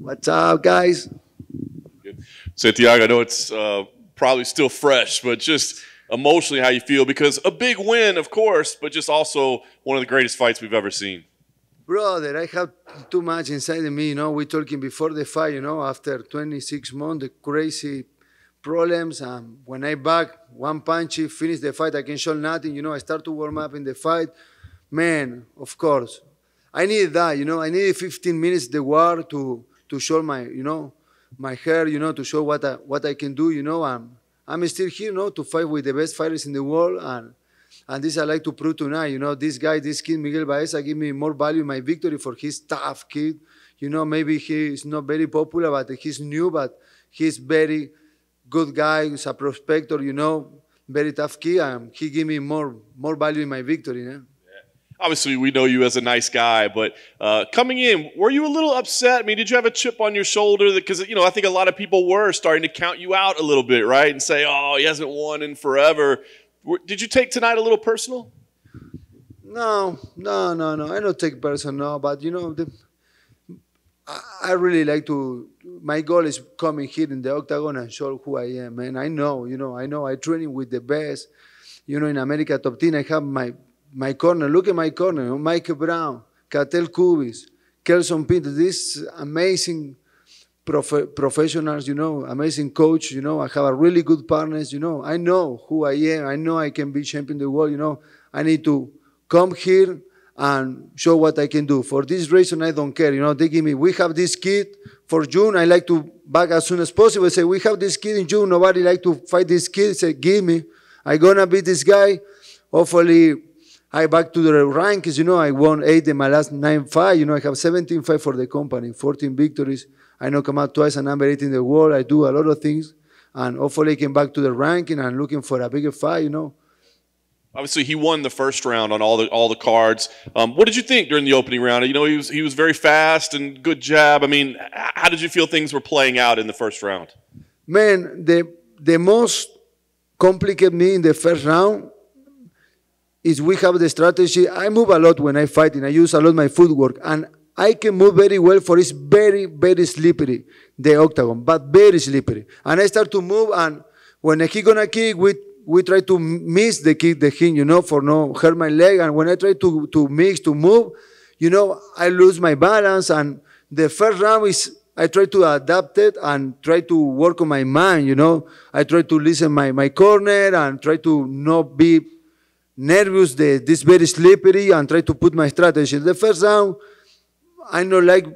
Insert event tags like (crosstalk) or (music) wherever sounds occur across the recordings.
What's up, guys? Santiago, I know it's uh, probably still fresh, but just emotionally how you feel because a big win, of course, but just also one of the greatest fights we've ever seen. Brother, I have too much inside of me. You know, we're talking before the fight, you know, after 26 months, the crazy problems. And when I back, one punch, finish the fight, I can show nothing. You know, I start to warm up in the fight. Man, of course. I needed that, you know, I needed 15 minutes the war to to show my, you know, my hair, you know, to show what I, what I can do, you know. I'm, I'm still here, you know, to fight with the best fighters in the world. And, and this I like to prove tonight, you know, this guy, this kid, Miguel Baeza, give me more value my victory for his tough kid. You know, maybe he is not very popular, but he's new, but he's very good guy. He's a prospector, you know, very tough kid. And he give me more, more value in my victory, you know? obviously we know you as a nice guy, but uh, coming in, were you a little upset? I mean, did you have a chip on your shoulder? Because you know, I think a lot of people were starting to count you out a little bit, right, and say, "Oh, he hasn't won in forever." Did you take tonight a little personal? No, no, no, no. I don't take personal, but you know, the, I really like to. My goal is coming here in the octagon and show who I am, and I know, you know, I know. I training with the best. You know, in America Top ten. I have my my corner, look at my corner, Mike Brown, Catel Kubis, Kelson Pinto, these amazing prof professionals, you know, amazing coach, you know, I have a really good partners, you know, I know who I am, I know I can be champion of the world, you know, I need to come here and show what I can do. For this reason, I don't care, you know, they give me, we have this kid for June, I like to back as soon as possible, say, we have this kid in June, nobody like to fight this kid, say, give me, I gonna beat this guy, hopefully, I back to the rankings, you know, I won eight in my last nine fight. You know, I have 17 fight for the company, 14 victories. I know come out twice and number eight in the world. I do a lot of things. And hopefully I came back to the ranking and looking for a bigger fight, you know. Obviously, he won the first round on all the all the cards. Um, what did you think during the opening round? You know, he was he was very fast and good jab. I mean, how did you feel things were playing out in the first round? Man, the the most complicated me in the first round is we have the strategy. I move a lot when I fight and I use a lot my footwork and I can move very well for it's very, very slippery, the octagon, but very slippery. And I start to move and when he gonna kick, we, we try to miss the kick, the hint, you know, for no hurt my leg. And when I try to, to mix, to move, you know, I lose my balance. And the first round is I try to adapt it and try to work on my mind, you know. I try to listen my, my corner and try to not be nervous, they, this very slippery, and try to put my strategy. The first round, I not like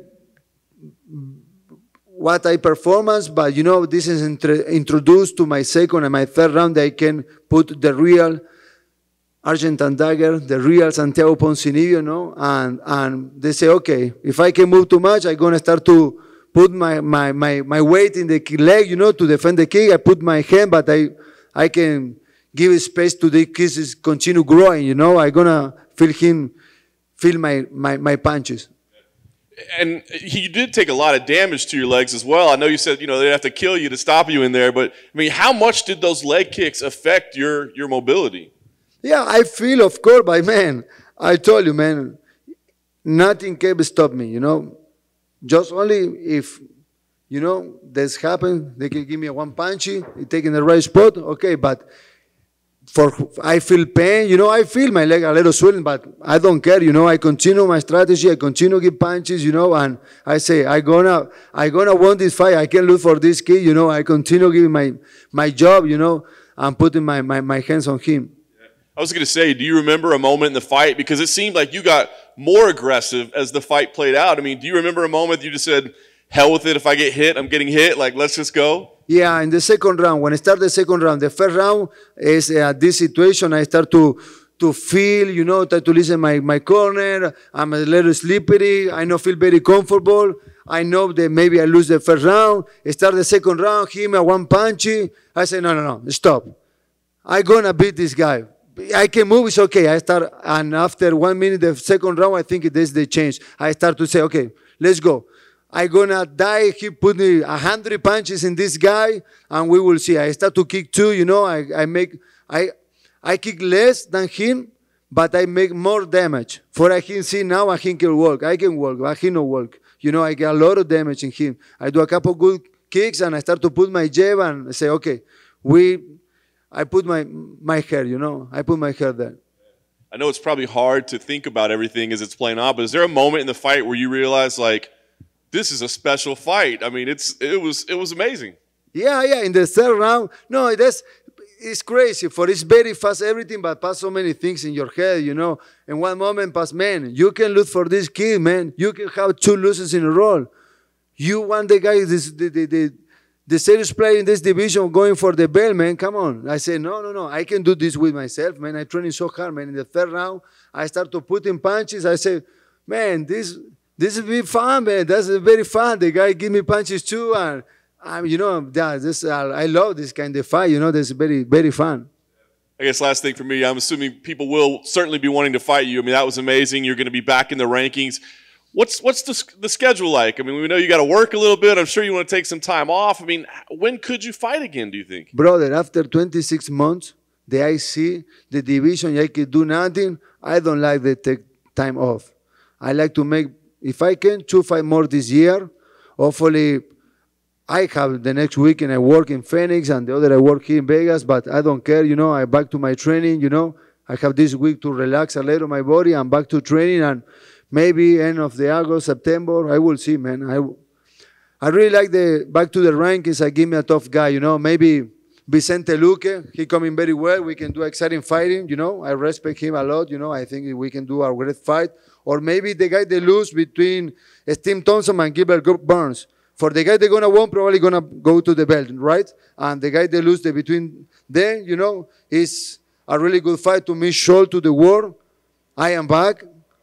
what I performance, but you know, this is introduced to my second and my third round. I can put the real Argentine dagger, the real Santiago Poncinibio, You And, and they say, okay, if I can move too much, I'm going to start to put my, my, my, my weight in the leg, you know, to defend the kick. I put my hand, but I, I can give space to the kisses continue growing, you know, I'm gonna feel him, feel my, my, my punches. And he did take a lot of damage to your legs as well. I know you said, you know, they'd have to kill you to stop you in there, but I mean, how much did those leg kicks affect your, your mobility? Yeah, I feel, of course, by man, I told you, man, nothing can stop me, you know. Just only if you know, this happened. They can give me a one punchy, taking the right spot, okay. But for I feel pain, you know, I feel my leg a little swelling, but I don't care, you know, I continue my strategy, I continue give punches, you know, and I say, I gonna, I gonna win this fight, I can lose for this kid, you know, I continue giving my, my job, you know, and putting my, my, my hands on him. I was gonna say, do you remember a moment in the fight? Because it seemed like you got more aggressive as the fight played out. I mean, do you remember a moment you just said, hell with it, if I get hit, I'm getting hit, like, let's just go? Yeah, in the second round, when I start the second round, the first round is uh, this situation. I start to to feel, you know, try to listen my my corner. I'm a little slippery. I don't feel very comfortable. I know that maybe I lose the first round. I start the second round. Him a one punchy. I say no, no, no, stop. I gonna beat this guy. I can move, it's okay. I start, and after one minute, the second round, I think this the change. I start to say, okay, let's go. I'm gonna die. He put me a hundred punches in this guy, and we will see. I start to kick too, you know. I, I make I I kick less than him, but I make more damage. For I can see now I can work. I can work, but he no work. You know, I get a lot of damage in him. I do a couple good kicks and I start to put my jab and say, okay, we I put my my hair, you know, I put my hair there. I know it's probably hard to think about everything as it's playing out, but is there a moment in the fight where you realize like this is a special fight. I mean, it's it was it was amazing. Yeah, yeah. In the third round, no, that's it's crazy. For it's very fast everything, but pass so many things in your head, you know. In one moment, pass, man, you can lose for this kid, man. You can have two losses in a row. You want the guy, this, the, the, the, the serious player in this division going for the bell, man. Come on. I say, no, no, no. I can do this with myself, man. I training so hard, man. In the third round, I start to put in punches. I say, man, this this will be fun, man. That's very fun. The guy give me punches too, and I'm, you know, this uh, I love this kind of fight. You know, that's very very fun. I guess last thing for me, I'm assuming people will certainly be wanting to fight you. I mean, that was amazing. You're going to be back in the rankings. What's what's the, the schedule like? I mean, we know you got to work a little bit. I'm sure you want to take some time off. I mean, when could you fight again? Do you think, brother? After 26 months, the IC, the division, I could do nothing. I don't like to take time off. I like to make if I can, two, five more this year. Hopefully, I have the next weekend I work in Phoenix and the other I work here in Vegas, but I don't care, you know, I back to my training, you know. I have this week to relax a little my body and back to training and maybe end of the August, September, I will see, man. I, I really like the back to the rankings. I give me a tough guy, you know. Maybe Vicente Luque, he coming very well. We can do exciting fighting, you know. I respect him a lot, you know. I think we can do a great fight. Or maybe the guy they lose between Steve Thompson and Gilbert Burns. For the guy they're gonna win, probably gonna go to the belt, right? And the guy they lose the between them, you know, is a really good fight to me. Show to the world, I am back.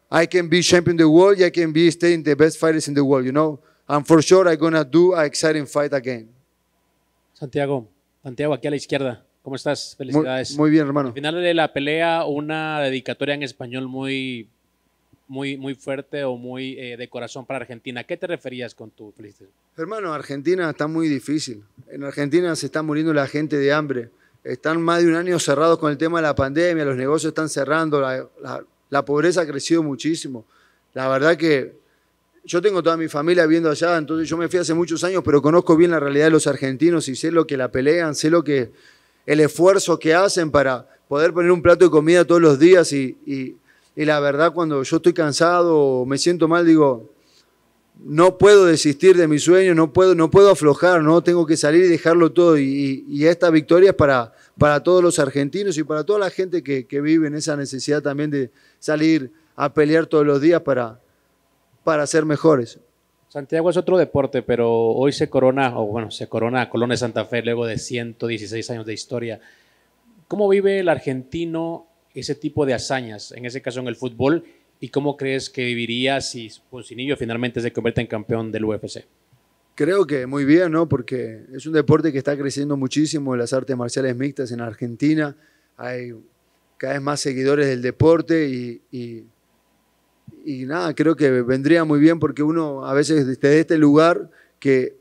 I can be champion the world. I can be staying the best fighters in the world, you know. And for sure, I'm gonna do an exciting fight again. Santiago, Santiago, aquí a la izquierda. ¿Cómo estás? Felicidades. Muy, muy bien, hermano. Al final de la pelea, una dedicatoria en español muy muy, muy fuerte o muy eh, de corazón para Argentina. qué te referías con tu felicitación? Hermano, Argentina está muy difícil. En Argentina se está muriendo la gente de hambre. Están más de un año cerrados con el tema de la pandemia, los negocios están cerrando, la, la, pobreza ha crecido muchísimo. La verdad que yo tengo toda mi familia viendo allá, entonces yo me fui hace muchos años, pero conozco bien la realidad de los argentinos y sé lo que la pelean, sé lo que el esfuerzo que hacen para poder poner un plato de comida todos los días y, y y la verdad, cuando yo estoy cansado, o me siento mal, digo, no puedo desistir de mi sueño, no puedo, no puedo aflojar, no tengo que salir y dejarlo todo. Y, esta victoria es para, para todos los argentinos y para toda la gente que, que vive en esa necesidad también de salir a pelear todos los días para, para ser mejores. Santiago es otro deporte, pero hoy se corona, o bueno, se corona a Colón de Santa Fe luego de 116 años de historia. ¿Cómo vive el argentino ese tipo de hazañas, en ese caso en el fútbol, y cómo crees que viviría si Poncinillo finalmente se convierte en campeón del UFC? Creo que muy bien, ¿no? Porque es un deporte que está creciendo muchísimo, las artes marciales mixtas en Argentina, hay cada vez más seguidores del deporte y, y nada, creo que vendría muy bien porque uno a veces desde este lugar que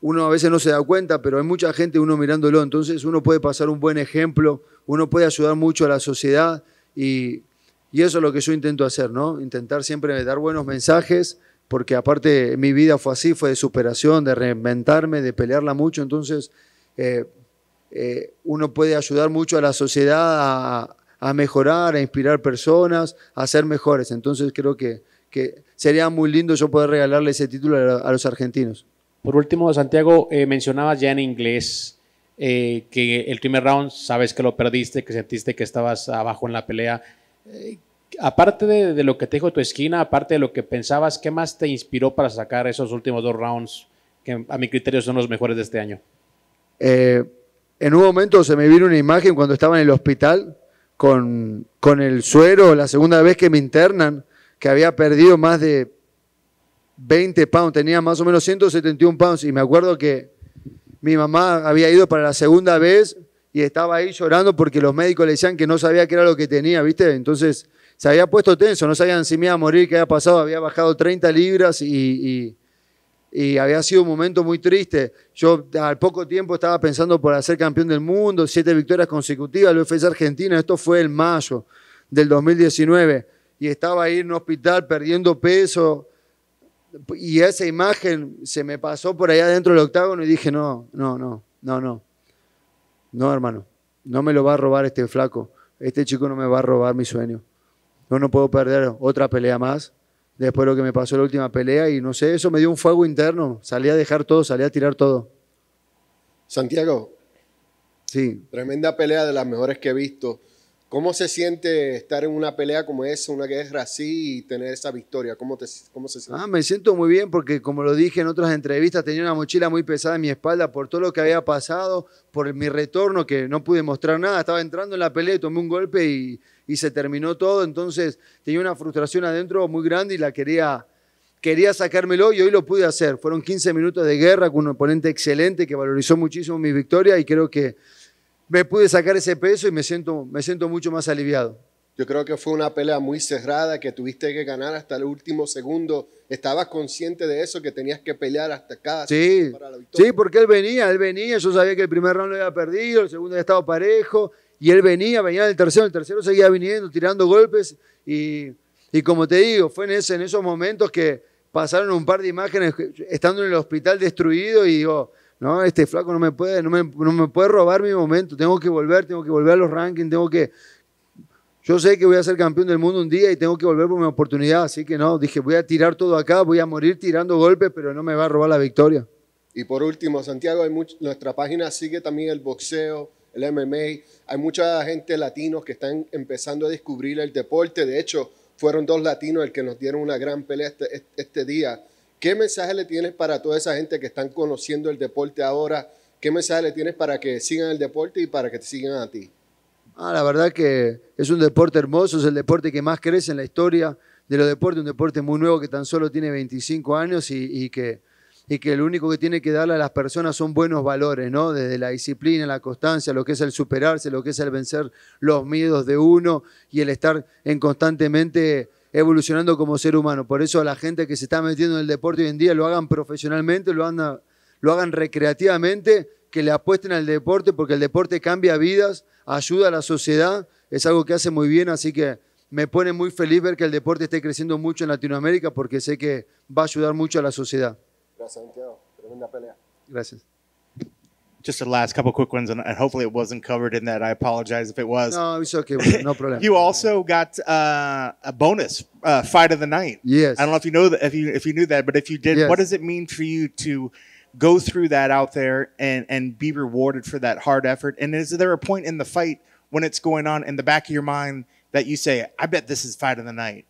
uno a veces no se da cuenta, pero hay mucha gente uno mirándolo, entonces uno puede pasar un buen ejemplo, uno puede ayudar mucho a la sociedad y, eso es lo que yo intento hacer, ¿no? Intentar siempre dar buenos mensajes, porque aparte mi vida fue así, fue de superación, de reinventarme, de pelearla mucho, entonces eh, eh, uno puede ayudar mucho a la sociedad a, mejorar, a inspirar personas, a ser mejores, entonces creo que, sería muy lindo yo poder regalarle ese título a los argentinos. Por último, Santiago, eh, mencionabas ya en inglés eh, que el primer round sabes que lo perdiste, que sentiste que estabas abajo en la pelea. Eh, aparte de, lo que te dijo tu esquina, aparte de lo que pensabas, ¿qué más te inspiró para sacar esos últimos dos rounds que a mi criterio son los mejores de este año? en un momento se me vino una imagen cuando estaba en el hospital con el suero, la segunda vez que me internan, que había perdido más de 20 pounds, tenía más o menos 171 pounds y me acuerdo que mi mamá había ido para la segunda vez y estaba ahí llorando porque los médicos le decían que no sabía qué era lo que tenía, ¿viste? Entonces se había puesto tenso, no sabían si me iba a morir, qué había pasado, había bajado 30 libras y, y, había sido un momento muy triste. Yo al poco tiempo estaba pensando por ser campeón del mundo, siete victorias consecutivas, el UFC Argentina, esto fue en mayo del 2019 y estaba ahí en un hospital perdiendo peso y esa imagen se me pasó por allá dentro del octágono y dije, no, no, no, no, no. No, hermano, no me lo va a robar este flaco. Este chico no me va a robar mi sueño. Yo no puedo perder otra pelea más. Después de lo que me pasó la última pelea y no sé, eso me dio un fuego interno. Salí a dejar todo, salí a tirar todo. Santiago. Sí. Tremenda pelea de las mejores que he visto. ¿Cómo se siente estar en una pelea como esa, una guerra así y tener esa victoria? ¿Cómo, te, cómo se siente? Ah, me siento muy bien porque, como lo dije en otras entrevistas, tenía una mochila muy pesada en mi espalda por todo lo que había pasado, por mi retorno, que no pude mostrar nada. Estaba entrando en la pelea y tomé un golpe y, se terminó todo. Entonces tenía una frustración adentro muy grande y la quería, quería sacármelo y hoy lo pude hacer. Fueron 15 minutos de guerra con un oponente excelente que valorizó muchísimo mi victoria y creo que me pude sacar ese peso y me siento, me siento mucho más aliviado. Yo creo que fue una pelea muy cerrada, que tuviste que ganar hasta el último segundo. ¿Estabas consciente de eso, que tenías que pelear hasta acá? sí, Sí, porque él venía, él venía. Yo sabía que el primer round lo había perdido, el segundo había estado parejo. Y él venía, venía el tercero, el tercero seguía viniendo, tirando golpes. Y, como te digo, fue en, ese, en esos momentos que pasaron un par de imágenes estando en el hospital destruido y digo, no, este flaco no me puede, no me, puede robar mi momento, tengo que volver, tengo que volver a los rankings, tengo que... Yo sé que voy a ser campeón del mundo un día y tengo que volver por mi oportunidad, así que no, dije, voy a tirar todo acá, voy a morir tirando golpes, pero no me va a robar la victoria. Y por último, Santiago, hay nuestra página sigue también el boxeo, el MMA, hay mucha gente latinos que están empezando a descubrir el deporte, de hecho, fueron dos latinos el que nos dieron una gran pelea este, este, este día ¿Qué mensaje le tienes para toda esa gente que están conociendo el deporte ahora? ¿Qué mensaje le tienes para que sigan el deporte y para que te sigan a ti? Ah, la verdad que es un deporte hermoso, es el deporte que más crece en la historia de los deportes, un deporte muy nuevo que tan solo tiene 25 años y, que, y que lo único que tiene que darle a las personas son buenos valores, ¿no? Desde la disciplina, la constancia, lo que es el superarse, lo que es el vencer los miedos de uno y el estar en constantemente evolucionando como ser humano. Por eso a la gente que se está metiendo en el deporte hoy en día lo hagan profesionalmente, lo hagan, lo hagan recreativamente, que le apuesten al deporte, porque el deporte cambia vidas, ayuda a la sociedad, es algo que hace muy bien, así que me pone muy feliz ver que el deporte esté creciendo mucho en Latinoamérica, porque sé que va a ayudar mucho a la sociedad. Gracias, Santiago. Tremenda pelea. Gracias. just a last couple quick ones, and, and hopefully it wasn't covered in that. I apologize if it was. No, it's okay. No problem. (laughs) you also got uh, a bonus uh, fight of the night. Yes. I don't know if you know that, if you if you knew that, but if you did, yes. what does it mean for you to go through that out there and and be rewarded for that hard effort? And is there a point in the fight when it's going on in the back of your mind that you say, "I bet this is fight of the night"?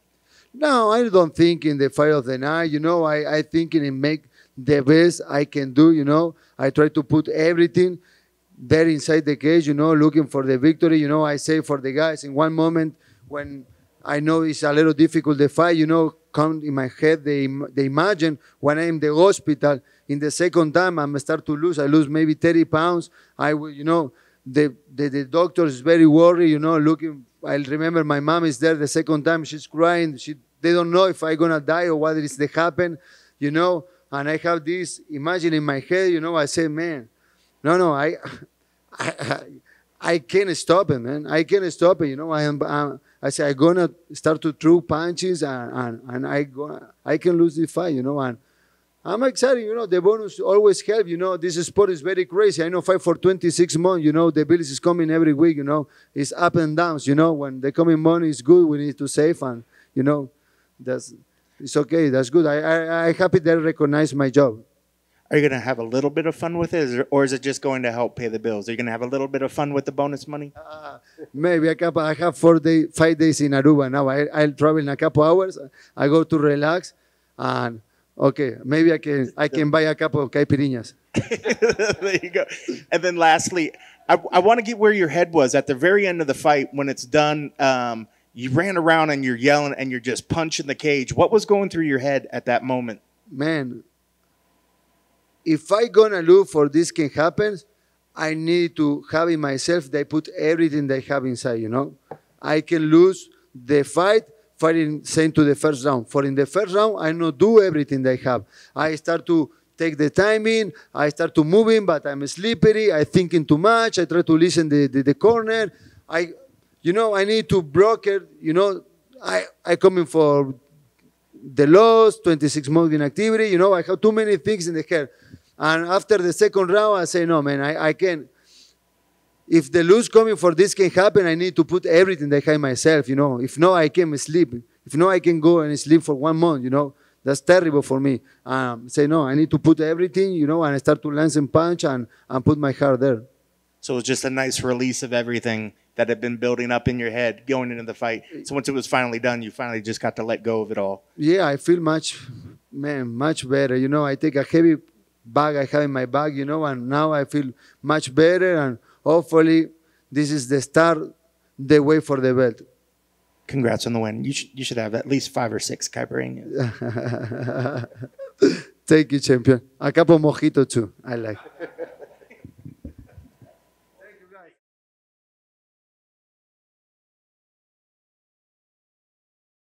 No, I don't think in the fight of the night. You know, I I think it make the best I can do, you know. I try to put everything there inside the cage, you know, looking for the victory. You know, I say for the guys in one moment when I know it's a little difficult the fight, you know, come in my head They they imagine when I'm in the hospital. In the second time, I'm start to lose. I lose maybe 30 pounds. I will, you know, the, the, the doctor is very worried, you know, looking. I remember my mom is there the second time. She's crying. She, they don't know if I'm going to die or what is to happen, you know and I have this imagine in my head, you know, I say, man, no, no, I, I, I, I can't stop it, man. I can't stop it. You know, I am, I'm, I say, I'm gonna start to throw punches and, and, and I go, I can lose the fight, you know, and I'm excited, you know, the bonus always help, you know, this sport is very crazy. I know fight for 26 months, you know, the bills is coming every week, you know, it's up and downs, you know, when the coming money is good, we need to save and, you know, that's, it's okay. That's good. I, I, i happy they recognize my job. Are you going to have a little bit of fun with it, or is it just going to help pay the bills? Are you going to have a little bit of fun with the bonus money? Uh, maybe a couple. I have four day, five days in Aruba now. I, I'll travel in a couple hours. I go to relax, and okay, maybe I can I can buy a couple of caipirinhas. (laughs) there you go. And then lastly, I, I want to get where your head was at the very end of the fight when it's done. Um, you ran around and you're yelling and you're just punching the cage. What was going through your head at that moment? Man, if I gonna look for this can happen, I need to have in myself. They put everything they have inside. You know, I can lose the fight fighting same to the first round. For in the first round, I not do everything they have. I start to take the time in. I start to moving, but I'm slippery. I thinking too much. I try to listen the the, the corner. I you know, I need to broker, you know, I, I come in for the loss, 26 months activity, you know, I have too many things in the head. And after the second round, I say, no, man, I, I can If the loss coming for this can happen, I need to put everything that I myself, you know. If no, I can sleep. If no, I can go and sleep for one month, you know. That's terrible for me. Um, say, no, I need to put everything, you know, and I start to lance and punch and, and put my heart there. So it's just a nice release of everything that had been building up in your head going into the fight. Mm. So once it was finally done, you finally just got to let go of it all. Yeah, I feel much, man, much better. You know, I take a heavy bag I have in my bag, you know, and now I feel much better. And hopefully, this is the start, the way for the belt. Congrats on the win. You should you should have at least five or six Caipirinhas. (laughs) Thank you, champion. A couple mojito too. I like. (laughs)